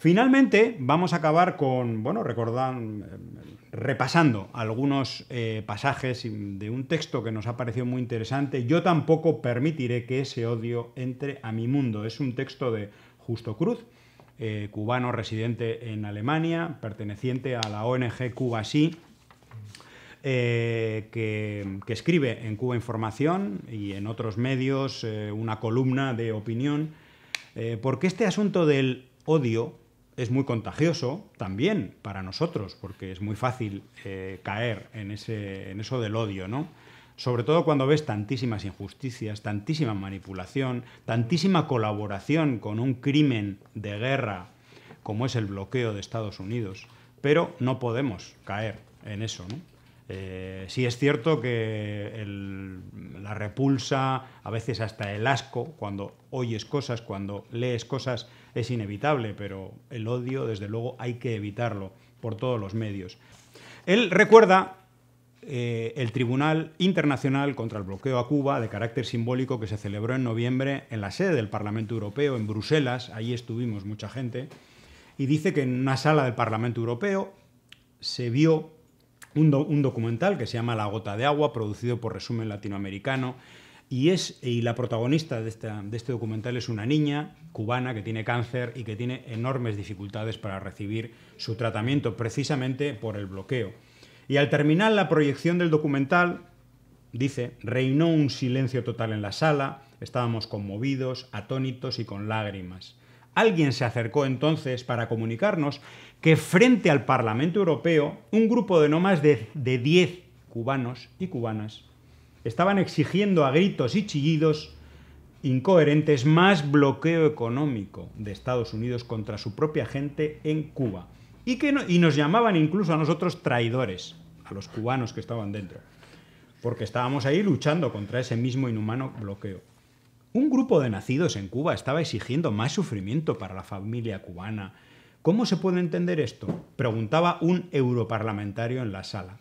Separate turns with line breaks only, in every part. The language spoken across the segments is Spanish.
Finalmente, vamos a acabar con, bueno, recordad, repasando algunos eh, pasajes de un texto que nos ha parecido muy interesante. Yo tampoco permitiré que ese odio entre a mi mundo. Es un texto de Justo Cruz, eh, cubano residente en Alemania, perteneciente a la ONG Cuba eh, que, escribe en Cuba Información y en otros medios una columna de opinión, porque este asunto del odio es muy contagioso también para nosotros, porque es muy fácil eh, caer en, ese, en eso del odio, ¿no? Sobre todo cuando ves tantísimas injusticias, tantísima manipulación, tantísima colaboración con un crimen de guerra como es el bloqueo de Estados Unidos. Pero no podemos caer en eso, ¿no? Eh, sí es cierto que la repulsa, a veces hasta el asco, cuando oyes cosas, cuando lees cosas, es inevitable, pero el odio, desde luego, hay que evitarlo por todos los medios. Él recuerda eh, el Tribunal Internacional contra el Bloqueo a Cuba de carácter simbólico que se celebró en noviembre en la sede del Parlamento Europeo, en Bruselas, ahí estuvimos mucha gente, y dice que en una sala del Parlamento Europeo se vio un, documental que se llama La gota de agua, producido por Resumen Latinoamericano. Y, es, y la protagonista de, de este documental es una niña cubana que tiene cáncer y que tiene enormes dificultades para recibir su tratamiento, precisamente por el bloqueo. Y al terminar la proyección del documental, dice, reinó un silencio total en la sala, estábamos conmovidos, atónitos y con lágrimas. Alguien se acercó entonces para comunicarnos que frente al Parlamento Europeo un grupo de no más de, 10 cubanos y cubanas estaban exigiendo a gritos y chillidos incoherentes más bloqueo económico de Estados Unidos contra su propia gente en Cuba. Y, que y nos llamaban incluso a nosotros traidores, a los cubanos que estaban dentro, porque estábamos ahí luchando contra ese mismo inhumano bloqueo. Un grupo de nacidos en Cuba estaba exigiendo más sufrimiento para la familia cubana. ¿Cómo se puede entender esto? preguntaba un europarlamentario en la sala.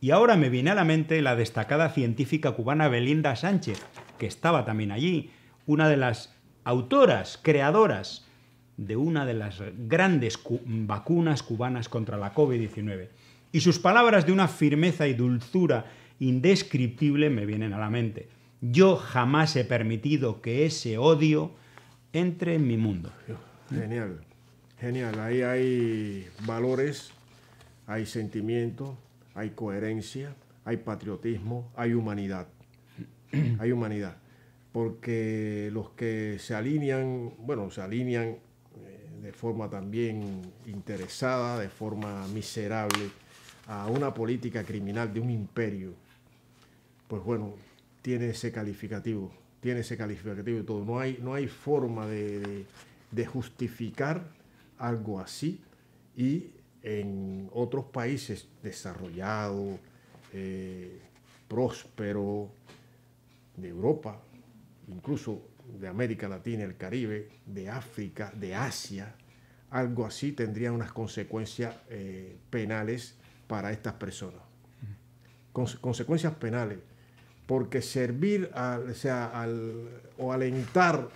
Y ahora me viene a la mente la destacada científica cubana Belinda Sánchez, que estaba también allí, una de las autoras, creadoras de una de las grandes vacunas cubanas contra la COVID-19. Y sus palabras de una firmeza y dulzura indescriptible me vienen a la mente. Yo jamás he permitido que ese odio entre en mi mundo. Genial,
genial. Ahí hay valores, hay sentimiento, hay coherencia, hay patriotismo, hay humanidad. Hay humanidad. Porque los que se alinean, bueno, se alinean eh, de forma también interesada, de forma miserable, a una política criminal de un imperio, pues bueno, tiene ese calificativo, tiene ese calificativo y todo. No hay, no hay forma de, justificar algo así y en otros países desarrollados, eh, prósperos, de Europa, incluso de América Latina, el Caribe, de África, de Asia, algo así tendría unas consecuencias eh, penales para estas personas. consecuencias penales porque servir, o sea, o alentar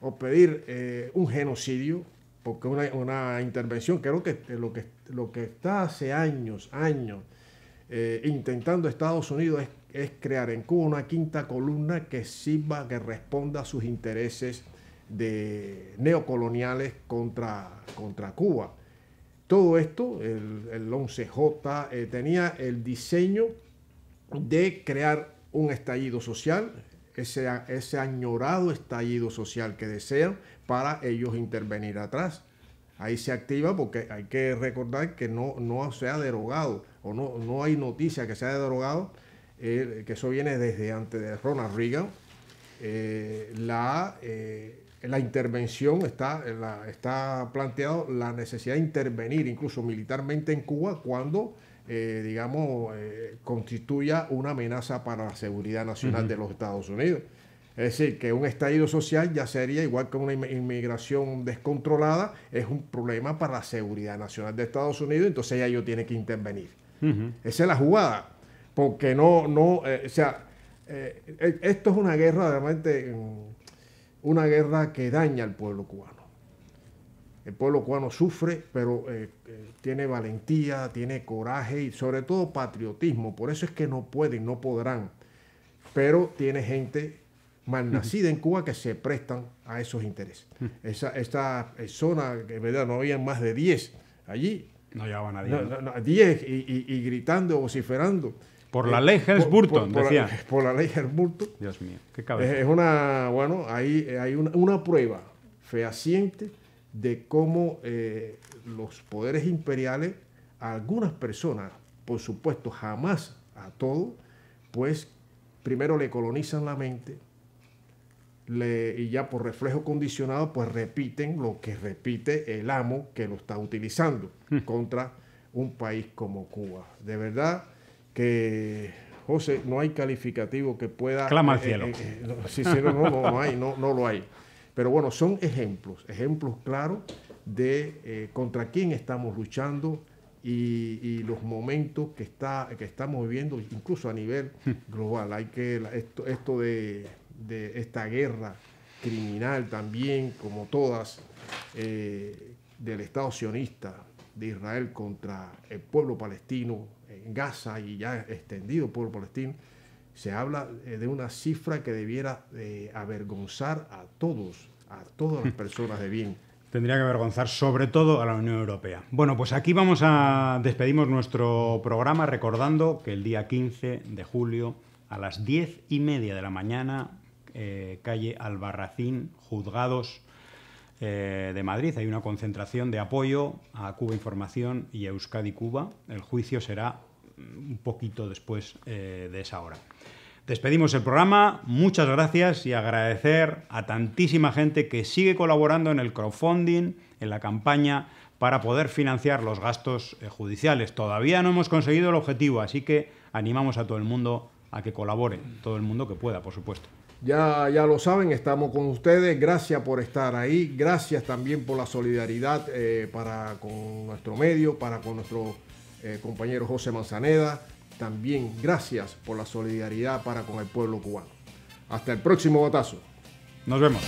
o pedir eh, un genocidio, porque una, intervención, creo que lo que, lo que está hace años, años, eh, intentando Estados Unidos es, crear en Cuba una quinta columna que sirva, que responda a sus intereses de neocoloniales contra, contra Cuba. Todo esto, el, 11J, eh, tenía el diseño de crear un estallido social, ese, ese añorado estallido social que desean para ellos intervenir atrás. Ahí se activa porque hay que recordar que no, no se ha derogado o no, no hay noticia que se haya derogado, eh, que eso viene desde antes de Ronald Reagan. Eh, la, eh, la intervención está, la, está planteado la necesidad de intervenir incluso militarmente en Cuba cuando eh, digamos, eh, constituya una amenaza para la seguridad nacional de los Estados Unidos. Es decir, que un estallido social ya sería igual que una inmigración descontrolada, es un problema para la seguridad nacional de Estados Unidos, entonces ya ellos tienen que intervenir. Esa es la jugada, porque no, no, eh, o sea, e-, esto es una guerra realmente, mm, una guerra que daña al pueblo cubano el pueblo cubano sufre, pero eh, eh, tiene valentía, tiene coraje y sobre todo patriotismo. Por eso es que no pueden, no podrán. Pero tiene gente malnacida en Cuba que se prestan a esos intereses. Esa, esta zona, en verdad, no había más de 10 allí. No llevaban a 10. 10 y, gritando, vociferando. Por eh, la ley Hells por, La, por la ley Hells
Dios mío, qué Es,
una, bueno, hay, una prueba fehaciente de cómo eh, los poderes imperiales, a algunas personas, por supuesto, jamás a todos, pues primero le colonizan la mente y ya por reflejo condicionado, pues repiten lo que repite el amo que lo está utilizando hmm. contra un país como Cuba. De verdad que José, no hay calificativo que pueda. Clama eh, al cielo. Eh, no, sí, sí, no, no, no, hay, no, no lo hay. Pero bueno, son ejemplos, ejemplos claros de eh, contra quién estamos luchando y, los momentos que, está, que estamos viviendo, incluso a nivel global. Hay que esto, de, esta guerra criminal también, como todas, eh, del Estado sionista de Israel contra el pueblo palestino en Gaza y ya extendido el pueblo palestino se habla eh, de una cifra que debiera eh, avergonzar a todos, a todas las personas de bien.
Tendría que avergonzar sobre todo a la Unión Europea. Bueno, pues aquí vamos a despedimos nuestro programa recordando que el día 15 de julio a las 10 y media de la mañana, eh, calle Albarracín, juzgados de Madrid, hay una concentración de apoyo a Cuba Información y Euskadi Cuba. El juicio será un poquito después eh, de esa hora. Despedimos el programa, muchas gracias y agradecer a tantísima gente que sigue colaborando en el crowdfunding, en la campaña para poder financiar los gastos eh, judiciales. Todavía no hemos conseguido el objetivo, así que animamos a todo el mundo a que colabore, todo el mundo que pueda, por supuesto.
Ya, ya lo saben, estamos con ustedes. Gracias por estar ahí. Gracias también por la solidaridad eh, para con nuestro medio, para con nuestro eh, compañero José Manzaneda. También gracias por la solidaridad para con el pueblo cubano. Hasta el próximo
batazo. Nos vemos.